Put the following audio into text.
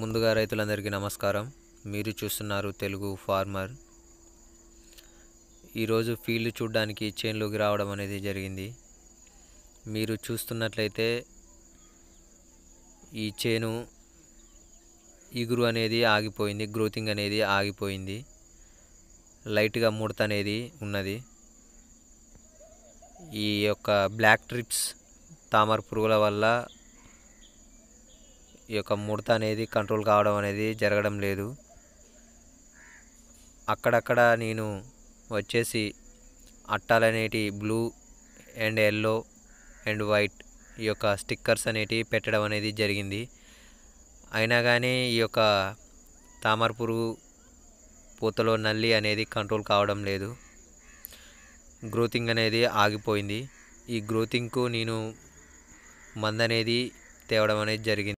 ముందుగా రైతులందరికీ నమస్కారం మీరు చూస్తున్నారు తెలుగు ఫార్మర్ ఈరోజు ఫీల్డ్ చూడడానికి చేన్లోకి రావడం అనేది జరిగింది మీరు చూస్తున్నట్లయితే ఈ చేను ఇగురు అనేది ఆగిపోయింది గ్రోతింగ్ అనేది ఆగిపోయింది లైట్గా ముడత అనేది ఉన్నది ఈ యొక్క బ్లాక్ ట్రిప్స్ తామర పురుగుల వల్ల ఈ యొక్క ముడత అనేది కంట్రోల్ కావడం అనేది జరగడం లేదు అక్కడక్కడ నేను వచ్చేసి అట్టాలనేటి blue and yellow and white ఈ యొక్క స్టిక్కర్స్ అనేటివి పెట్టడం అనేది జరిగింది అయినా కానీ ఈ యొక్క తామర పురుగు పూతలో నల్లి అనేది కంట్రోల్ కావడం లేదు గ్రోతింగ్ అనేది ఆగిపోయింది ఈ గ్రోతింగ్కు నేను మందు అనేది తేవడం అనేది జరిగింది